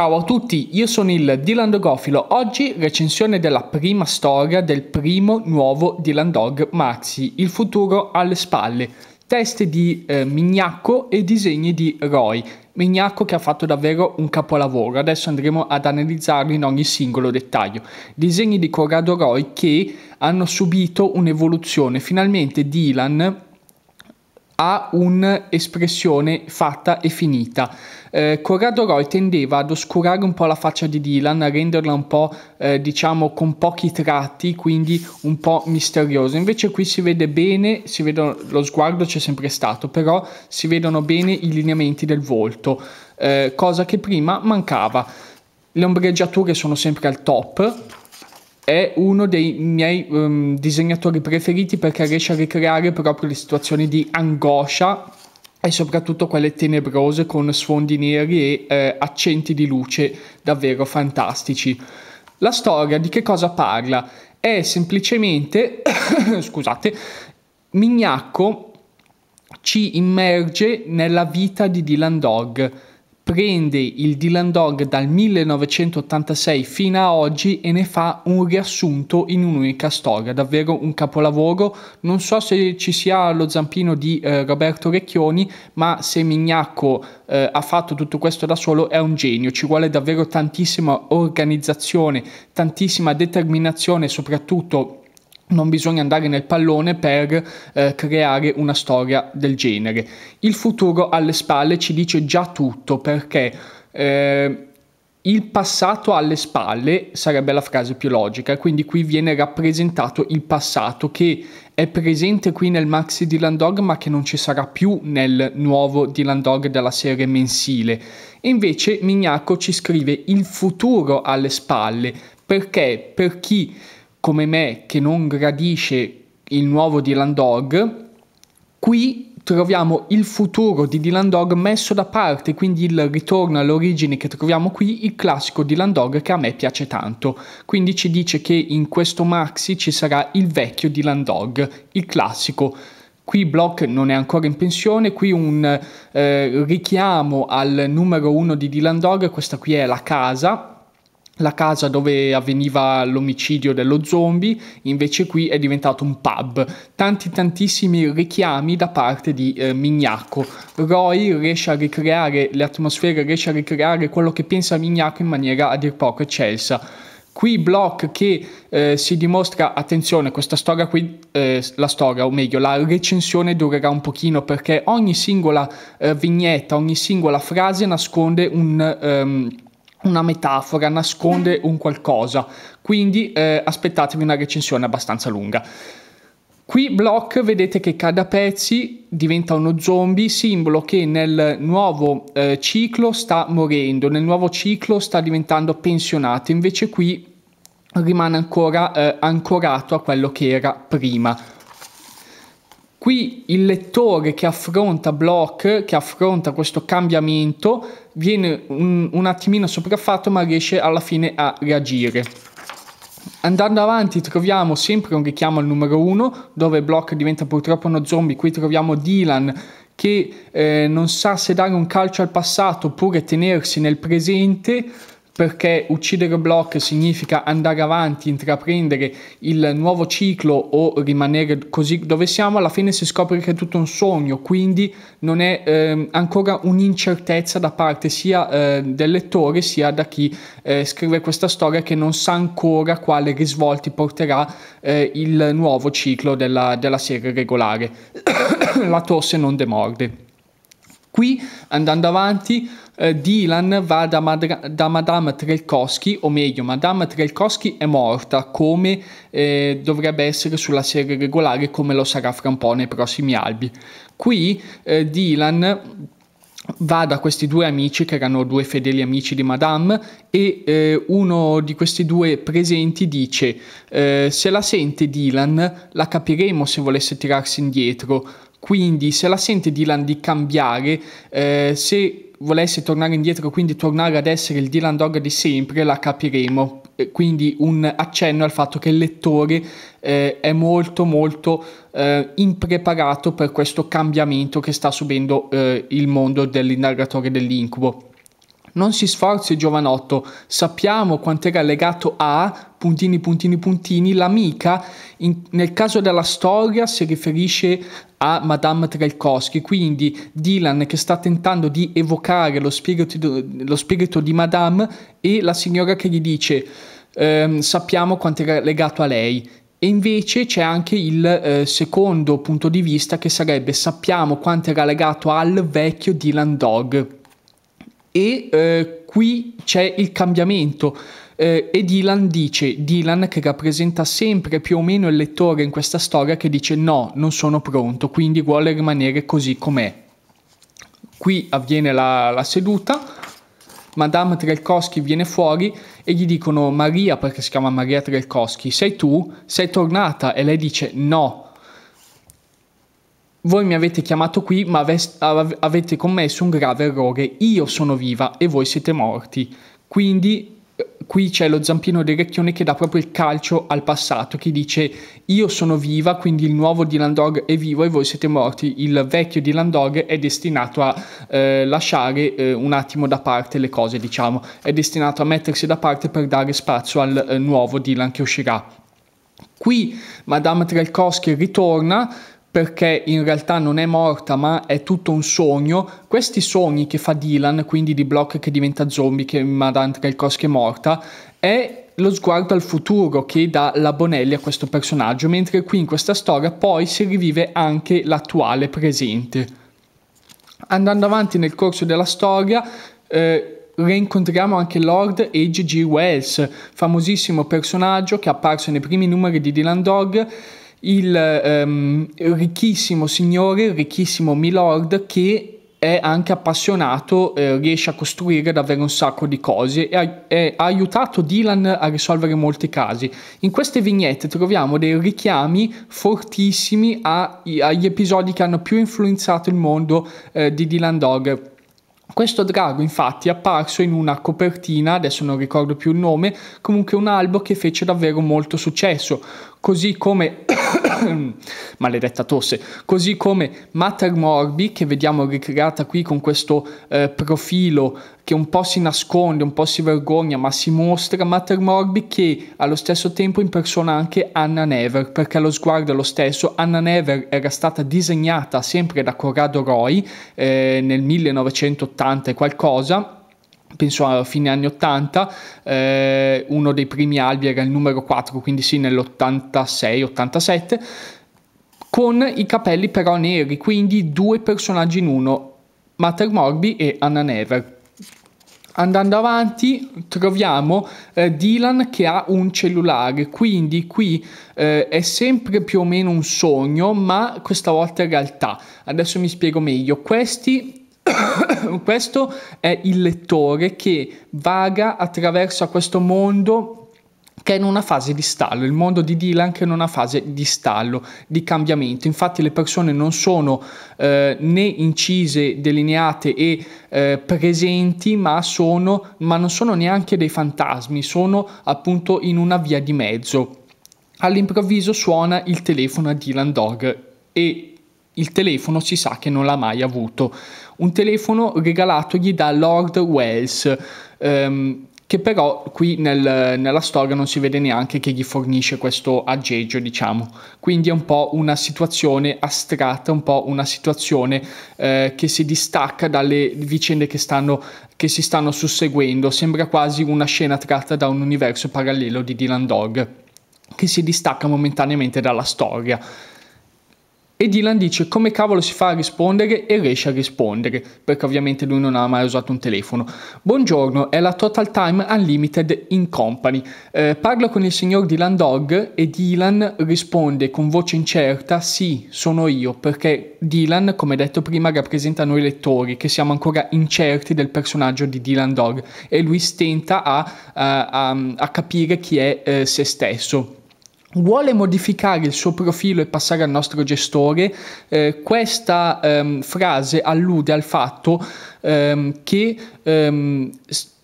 Ciao a tutti, io sono il Dylan Dogofilo. Oggi recensione della prima storia del primo nuovo Dylan Dog Maxi, Il futuro alle spalle. Teste di eh, Mignacco e disegni di Roy. Mignacco che ha fatto davvero un capolavoro, adesso andremo ad analizzarlo in ogni singolo dettaglio. Disegni di Corrado Roy che hanno subito un'evoluzione. Finalmente Dylan ha un'espressione fatta e finita eh, Corrado Roy tendeva ad oscurare un po' la faccia di Dylan, a renderla un po', eh, diciamo, con pochi tratti, quindi un po' misteriosa. Invece qui si vede bene, si vede, lo sguardo c'è sempre stato, però si vedono bene i lineamenti del volto, eh, cosa che prima mancava. Le ombreggiature sono sempre al top, è uno dei miei um, disegnatori preferiti perché riesce a ricreare proprio le situazioni di angoscia e soprattutto quelle tenebrose con sfondi neri e eh, accenti di luce davvero fantastici. La storia di che cosa parla? È semplicemente, scusate, Mignacco ci immerge nella vita di Dylan Dog prende il Dylan Dog dal 1986 fino a oggi e ne fa un riassunto in un'unica storia, davvero un capolavoro. Non so se ci sia lo zampino di eh, Roberto Recchioni, ma se Mignacco eh, ha fatto tutto questo da solo è un genio, ci vuole davvero tantissima organizzazione, tantissima determinazione, soprattutto non bisogna andare nel pallone per eh, creare una storia del genere. Il futuro alle spalle ci dice già tutto perché eh, il passato alle spalle sarebbe la frase più logica, quindi qui viene rappresentato il passato che è presente qui nel maxi Dylan Dog ma che non ci sarà più nel nuovo Dylan Dog della serie mensile. E invece Mignacco ci scrive il futuro alle spalle perché per chi come me che non gradisce il nuovo Dylan Dog, qui troviamo il futuro di Dylan Dog messo da parte, quindi il ritorno all'origine che troviamo qui, il classico Dylan Dog che a me piace tanto. Quindi ci dice che in questo maxi ci sarà il vecchio Dylan Dog, il classico. Qui Block non è ancora in pensione, qui un eh, richiamo al numero uno di Dylan Dog, questa qui è la casa, la casa dove avveniva l'omicidio dello zombie, invece qui è diventato un pub. Tanti tantissimi richiami da parte di eh, Mignacco. Roy riesce a ricreare le atmosfere, riesce a ricreare quello che pensa Mignacco in maniera a dir poco eccelsa. Qui Block che eh, si dimostra, attenzione, questa storia qui, eh, la storia, o meglio, la recensione durerà un pochino perché ogni singola eh, vignetta, ogni singola frase nasconde un... Um, una metafora, nasconde un qualcosa, quindi eh, aspettatevi una recensione abbastanza lunga. Qui Block vedete che cada pezzi diventa uno zombie, simbolo che nel nuovo eh, ciclo sta morendo, nel nuovo ciclo sta diventando pensionato, invece qui rimane ancora eh, ancorato a quello che era prima. Qui il lettore che affronta Block, che affronta questo cambiamento, viene un, un attimino sopraffatto ma riesce alla fine a reagire. Andando avanti troviamo sempre un richiamo al numero 1 dove Block diventa purtroppo uno zombie, qui troviamo Dylan che eh, non sa se dare un calcio al passato oppure tenersi nel presente, perché uccidere Block significa andare avanti, intraprendere il nuovo ciclo o rimanere così dove siamo, alla fine si scopre che è tutto un sogno, quindi non è eh, ancora un'incertezza da parte sia eh, del lettore sia da chi eh, scrive questa storia che non sa ancora quale risvolti porterà eh, il nuovo ciclo della, della serie regolare. La tosse non demorde. Qui, andando avanti, eh, Dylan va da, Madra- da Madame Trelkowski, o meglio, Madame Trelkowski è morta, come eh, dovrebbe essere sulla serie regolare, come lo sarà fra un po' nei prossimi albi. Qui eh, Dylan va da questi due amici che erano due fedeli amici di Madame e eh, uno di questi due presenti dice eh, se la sente Dylan la capiremo se volesse tirarsi indietro quindi se la sente Dylan di cambiare eh, se volesse tornare indietro, quindi tornare ad essere il Dylan Dog di sempre, la capiremo. Quindi un accenno al fatto che il lettore eh, è molto molto eh, impreparato per questo cambiamento che sta subendo eh, il mondo dell'indagatore dell'incubo. Non si sforzi, giovanotto, sappiamo quanto era legato a, puntini, puntini, puntini, l'amica in, nel caso della storia si riferisce a Madame Trelkowski, quindi Dylan che sta tentando di evocare lo spirito, lo spirito di Madame e la signora che gli dice ehm, sappiamo quanto era legato a lei e invece c'è anche il eh, secondo punto di vista che sarebbe sappiamo quanto era legato al vecchio Dylan Dog. E eh, qui c'è il cambiamento eh, e Dylan dice, Dylan che rappresenta sempre più o meno il lettore in questa storia che dice no, non sono pronto, quindi vuole rimanere così com'è. Qui avviene la, la seduta, Madame Trelkowski viene fuori e gli dicono Maria, perché si chiama Maria Trelkowski, sei tu? Sei tornata? E lei dice no. Voi mi avete chiamato qui, ma avete commesso un grave errore. Io sono viva e voi siete morti. Quindi qui c'è lo zampino del Recchione che dà proprio il calcio al passato, che dice io sono viva, quindi il nuovo Dylan Dog è vivo e voi siete morti, il vecchio Dylan Dog è destinato a eh, lasciare eh, un attimo da parte le cose, diciamo, è destinato a mettersi da parte per dare spazio al eh, nuovo Dylan che uscirà. Qui Madame Trelkowski ritorna perché in realtà non è morta ma è tutto un sogno, questi sogni che fa Dylan, quindi di Block che diventa zombie, che Madame Tchaikovsky è morta, è lo sguardo al futuro che dà la Bonelli a questo personaggio, mentre qui in questa storia poi si rivive anche l'attuale presente. Andando avanti nel corso della storia, eh, reincontriamo anche Lord H.G. Wells, famosissimo personaggio che è apparso nei primi numeri di Dylan Dog, il um, ricchissimo signore, il ricchissimo milord che è anche appassionato, eh, riesce a costruire davvero un sacco di cose e ha, e ha, aiutato Dylan a risolvere molti casi. In queste vignette troviamo dei richiami fortissimi a, agli episodi che hanno più influenzato il mondo eh, di Dylan Dog. Questo drago infatti è apparso in una copertina, adesso non ricordo più il nome, comunque un albo che fece davvero molto successo, così come maledetta tosse, così come Mater Morbi che vediamo ricreata qui con questo eh, profilo che un po' si nasconde, un po' si vergogna, ma si mostra Mater Morbi che allo stesso tempo impersona anche Anna Never, perché lo sguardo è lo stesso. Anna Never era stata disegnata sempre da Corrado Roy eh, nel 1980 e qualcosa penso a fine anni 80, eh, uno dei primi albi era il numero 4, quindi sì nell'86-87, con i capelli però neri, quindi due personaggi in uno, Mater Morbi e Anna Never. Andando avanti troviamo eh, Dylan che ha un cellulare, quindi qui eh, è sempre più o meno un sogno, ma questa volta è realtà. Adesso mi spiego meglio. Questi questo è il lettore che vaga attraverso a questo mondo che è in una fase di stallo, il mondo di Dylan che è in una fase di stallo, di cambiamento. Infatti le persone non sono eh, né incise, delineate e eh, presenti, ma, sono, ma non sono neanche dei fantasmi, sono appunto in una via di mezzo. All'improvviso suona il telefono a Dylan Dog e il telefono si sa che non l'ha mai avuto. Un telefono regalatogli da Lord Wells, ehm, che però qui nel, nella storia non si vede neanche che gli fornisce questo aggeggio, diciamo. Quindi è un po' una situazione astratta, un po' una situazione eh, che si distacca dalle vicende che, stanno, che si stanno susseguendo. Sembra quasi una scena tratta da un universo parallelo di Dylan Dog, che si distacca momentaneamente dalla storia. E Dylan dice come cavolo si fa a rispondere e riesce a rispondere, perché ovviamente lui non ha mai usato un telefono. Buongiorno, è la Total Time Unlimited in Company. Eh, parlo con il signor Dylan Dog e Dylan risponde con voce incerta sì, sono io, perché Dylan, come detto prima, rappresenta noi lettori, che siamo ancora incerti del personaggio di Dylan Dog e lui stenta a, a, eh, a, a capire chi è eh, se stesso vuole modificare il suo profilo e passare al nostro gestore, eh, questa ehm, frase allude al fatto ehm, che ehm,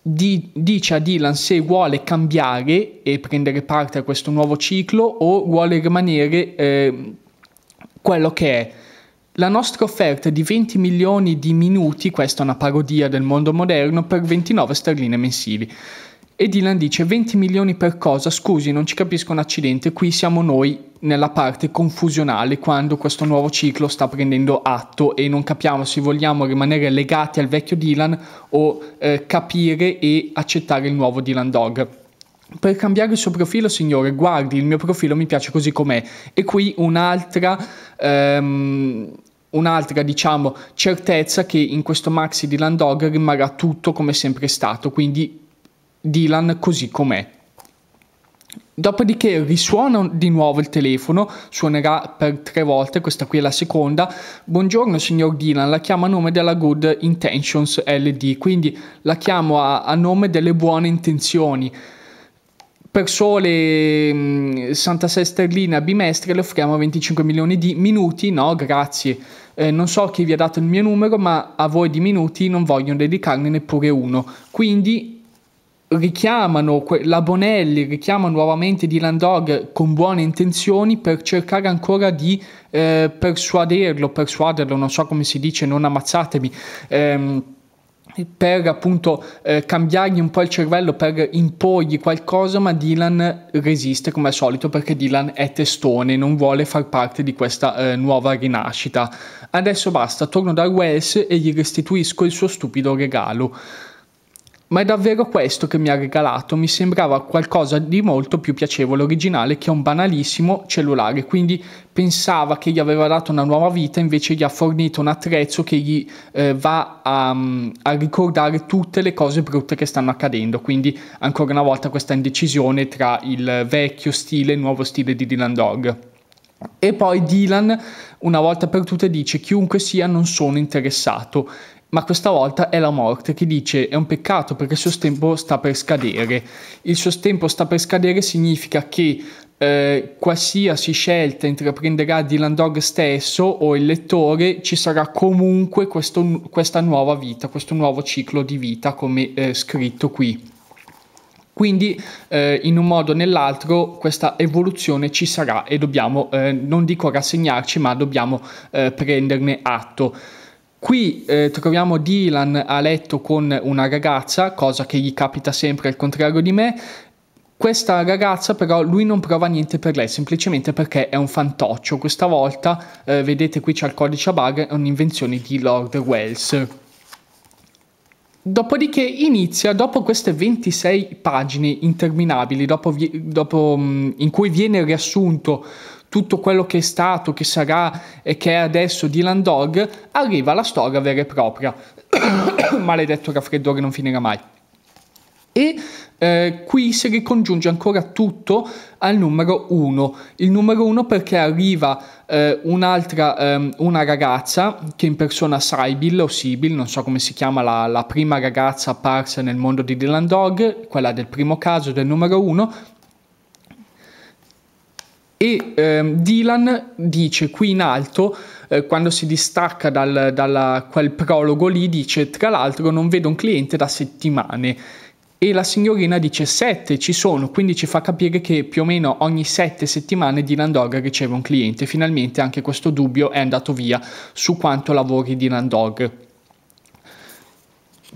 di, dice a Dylan se vuole cambiare e prendere parte a questo nuovo ciclo o vuole rimanere eh, quello che è. La nostra offerta è di 20 milioni di minuti, questa è una parodia del mondo moderno, per 29 sterline mensili. E Dylan dice 20 milioni per cosa? Scusi, non ci capisco un accidente, qui siamo noi nella parte confusionale quando questo nuovo ciclo sta prendendo atto e non capiamo se vogliamo rimanere legati al vecchio Dylan o eh, capire e accettare il nuovo Dylan Dog. Per cambiare il suo profilo, signore, guardi, il mio profilo mi piace così com'è. E qui un'altra... Um, un'altra diciamo certezza che in questo maxi Dylan Dog rimarrà tutto come sempre stato quindi Dylan così com'è. Dopodiché risuona di nuovo il telefono, suonerà per tre volte, questa qui è la seconda. Buongiorno signor Dylan, la chiamo a nome della Good Intentions LD, quindi la chiamo a, a nome delle buone intenzioni. Per sole 66 mm, sterline a bimestre le offriamo 25 milioni di minuti, no grazie. Eh, non so chi vi ha dato il mio numero, ma a voi di minuti non voglio dedicarne neppure uno. Quindi richiamano que- la Bonelli, richiama nuovamente Dylan Dog con buone intenzioni per cercare ancora di eh, persuaderlo, persuaderlo, non so come si dice, non ammazzatemi. Ehm, per appunto eh, cambiargli un po' il cervello, per imporgli qualcosa, ma Dylan resiste come al solito perché Dylan è testone, non vuole far parte di questa eh, nuova rinascita. Adesso basta, torno da Wells e gli restituisco il suo stupido regalo ma è davvero questo che mi ha regalato, mi sembrava qualcosa di molto più piacevole, originale che un banalissimo cellulare, quindi pensava che gli aveva dato una nuova vita, invece gli ha fornito un attrezzo che gli eh, va a, a, ricordare tutte le cose brutte che stanno accadendo, quindi ancora una volta questa indecisione tra il vecchio stile e il nuovo stile di Dylan Dog. E poi Dylan, una volta per tutte, dice chiunque sia non sono interessato ma questa volta è la morte che dice è un peccato perché il suo tempo sta per scadere. Il suo tempo sta per scadere significa che eh, qualsiasi scelta intraprenderà Dylan Dog stesso o il lettore ci sarà comunque questo, questa nuova vita, questo nuovo ciclo di vita come eh, scritto qui. Quindi eh, in un modo o nell'altro questa evoluzione ci sarà e dobbiamo, eh, non dico rassegnarci, ma dobbiamo eh, prenderne atto. Qui eh, troviamo Dylan a letto con una ragazza, cosa che gli capita sempre al contrario di me. Questa ragazza però lui non prova niente per lei, semplicemente perché è un fantoccio. Questa volta, eh, vedete qui c'è il codice a bug, è un'invenzione di Lord Wells. Dopodiché inizia, dopo queste 26 pagine interminabili, dopo, dopo, mm, in cui viene riassunto tutto quello che è stato, che sarà e che è adesso Dylan Dog, arriva la storia vera e propria. Maledetto raffreddore non finirà mai e eh, qui si ricongiunge ancora tutto al numero 1. Il numero 1 perché arriva eh, un'altra, ehm, una ragazza che impersona Sybil o Sybil, non so come si chiama la, la prima ragazza apparsa nel mondo di Dylan Dog, quella del primo caso del numero 1, e ehm, Dylan dice qui in alto, eh, quando si distacca da quel prologo lì, dice tra l'altro non vedo un cliente da settimane e la signorina dice 7 ci sono, quindi ci fa capire che più o meno ogni 7 settimane Dylan Dog riceve un cliente. Finalmente anche questo dubbio è andato via su quanto lavori Dylan Dog.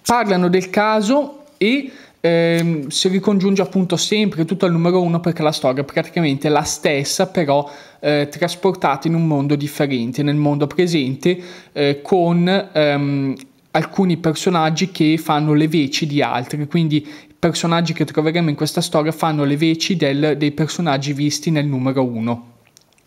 Parlano del caso e ehm, si ricongiunge appunto sempre tutto al numero 1 perché la storia è praticamente la stessa, però eh, trasportata in un mondo differente, nel mondo presente, eh, con ehm, alcuni personaggi che fanno le veci di altri, quindi i personaggi che troveremo in questa storia fanno le veci del, dei personaggi visti nel numero 1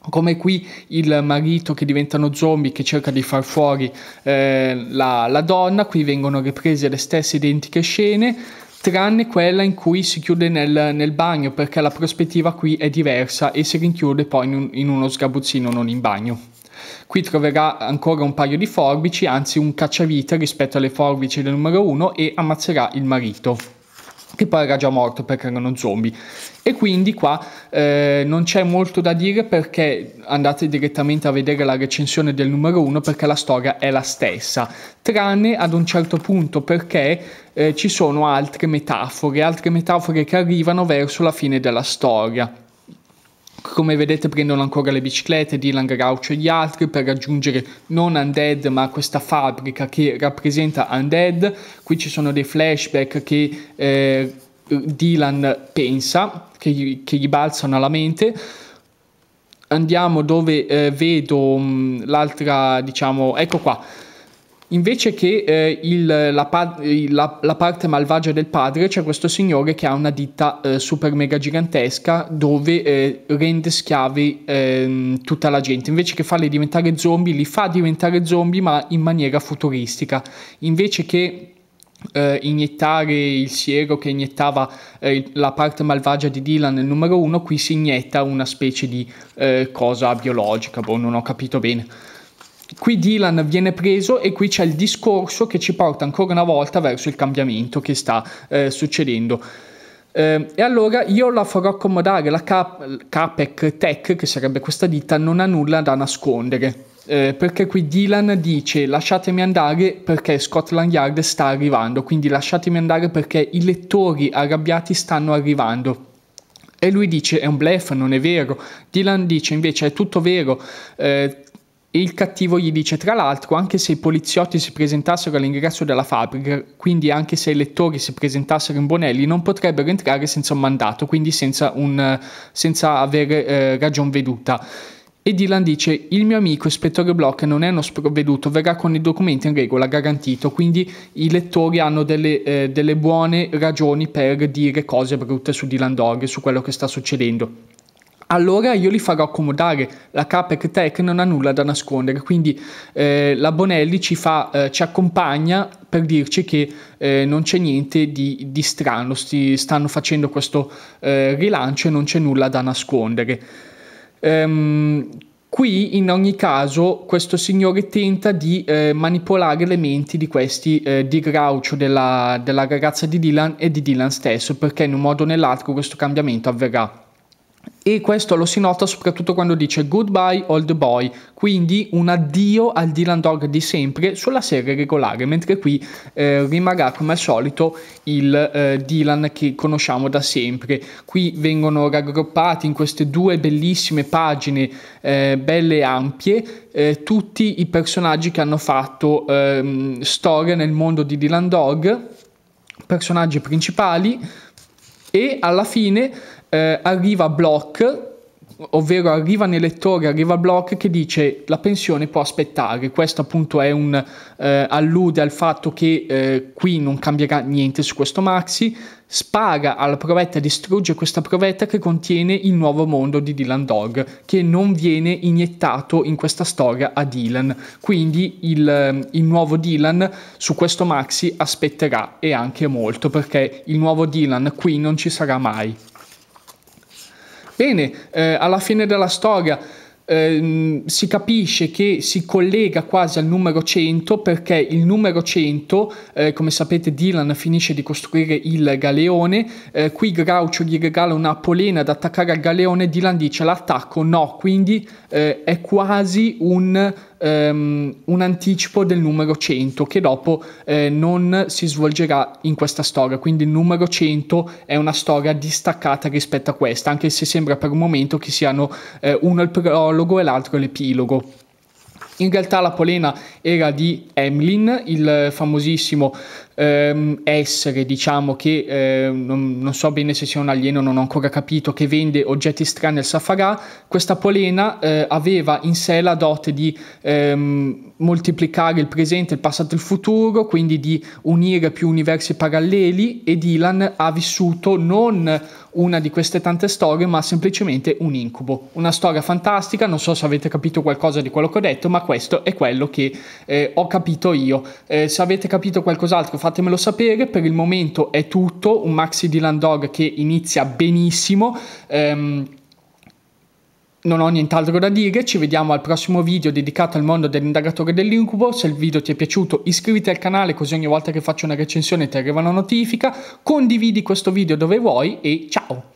come qui il marito che diventano zombie che cerca di far fuori eh, la, la, donna, qui vengono riprese le stesse identiche scene tranne quella in cui si chiude nel, nel bagno perché la prospettiva qui è diversa e si rinchiude poi in, un, in uno sgabuzzino non in bagno. Qui troverà ancora un paio di forbici, anzi un cacciavite rispetto alle forbici del numero 1 e ammazzerà il marito che poi era già morto perché erano zombie. E quindi qua eh, non c'è molto da dire perché andate direttamente a vedere la recensione del numero 1 perché la storia è la stessa, tranne ad un certo punto perché eh, ci sono altre metafore, altre metafore che arrivano verso la fine della storia. Come vedete prendono ancora le biciclette, Dylan Gaucho e gli altri per raggiungere non Undead ma questa fabbrica che rappresenta Undead. Qui ci sono dei flashback che eh, Dylan pensa, che gli, che gli balzano alla mente andiamo dove eh, vedo mm, l'altra, diciamo, ecco qua. Invece che eh, il, la, pa- la, la, parte malvagia del padre, c'è questo signore che ha una ditta eh, super mega gigantesca dove eh, rende schiavi ehm, tutta la gente. Invece che farli diventare zombie, li fa diventare zombie ma in maniera futuristica. Invece che eh, iniettare il siero che iniettava eh, la parte malvagia di Dylan nel numero 1, qui si inietta una specie di eh, cosa biologica, boh, non ho capito bene qui Dylan viene preso e qui c'è il discorso che ci porta ancora una volta verso il cambiamento che sta eh, succedendo. Eh, e allora io la farò accomodare, la Cap- Capec Tech, che sarebbe questa ditta, non ha nulla da nascondere. Eh, perché qui Dylan dice lasciatemi andare perché Scotland Yard sta arrivando, quindi lasciatemi andare perché i lettori arrabbiati stanno arrivando. E lui dice è un blef, non è vero. Dylan dice invece è tutto vero, eh, il cattivo gli dice tra l'altro anche se i poliziotti si presentassero all'ingresso della fabbrica, quindi anche se i lettori si presentassero in Bonelli, non potrebbero entrare senza un mandato, quindi senza, un, senza avere eh, ragion veduta. E Dylan dice: Il mio amico ispettore Block non è uno sprovveduto, verrà con i documenti in regola, garantito. Quindi i lettori hanno delle, eh, delle buone ragioni per dire cose brutte su Dylan Dog, su quello che sta succedendo allora io li farò accomodare. La Capec Tech non ha nulla da nascondere, quindi eh, la Bonelli ci, fa, eh, ci, accompagna per dirci che eh, non c'è niente di, di strano, sti, stanno facendo questo eh, rilancio e non c'è nulla da nascondere. Ehm, qui in ogni caso questo signore tenta di eh, manipolare le menti di questi, eh, di Groucho, della, della ragazza di Dylan e di Dylan stesso, perché in un modo o nell'altro questo cambiamento avverrà e questo lo si nota soprattutto quando dice Goodbye Old Boy, quindi un addio al Dylan Dog di sempre sulla serie regolare, mentre qui eh, rimarrà come al solito il eh, Dylan che conosciamo da sempre. Qui vengono raggruppati in queste due bellissime pagine eh, belle e ampie eh, tutti i personaggi che hanno fatto ehm, storia nel mondo di Dylan Dog, personaggi principali e alla fine eh, arriva Block, ovvero arriva nell'ettore, arriva Block che dice la pensione può aspettare. Questo appunto è un eh, allude al fatto che eh, qui non cambierà niente su questo maxi. Spara alla provetta, distrugge questa provetta che contiene il nuovo mondo di Dylan Dog, che non viene iniettato in questa storia a Dylan. Quindi il, eh, il nuovo Dylan su questo maxi aspetterà e anche molto, perché il nuovo Dylan qui non ci sarà mai. Bene, eh, alla fine della storia ehm, si capisce che si collega quasi al numero 100 perché il numero 100, eh, come sapete Dylan finisce di costruire il galeone, eh, qui Groucho gli regala una polena da attaccare al galeone, Dylan dice l'attacco no, quindi eh, è quasi un, um, un, anticipo del numero 100 che dopo eh, non si svolgerà in questa storia, quindi il numero 100 è una storia distaccata rispetto a questa, anche se sembra per un momento che siano eh, uno il prologo prologo e l'altro l'epilogo. In realtà la polena era di Emlyn, il famosissimo ehm, essere, diciamo, che eh, non, non, so bene se sia un alieno, non ho ancora capito, che vende oggetti strani al Safarà, questa polena eh, aveva in sé la dote di ehm, moltiplicare il presente, il passato e il futuro, quindi di unire più universi paralleli e Dylan ha vissuto non una di queste tante storie, ma semplicemente un incubo. Una storia fantastica, non so se avete capito qualcosa di quello che ho detto, ma questo è quello che eh, ho capito io. Eh, se avete capito qualcos'altro fatemelo sapere. Per il momento è tutto, un Maxi Dylan Dog che inizia benissimo. Um, non ho nient'altro da dire, ci vediamo al prossimo video dedicato al mondo dell'indagatore dell'incubo, se il video ti è piaciuto iscriviti al canale così ogni volta che faccio una recensione ti arriva una notifica, condividi questo video dove vuoi e ciao!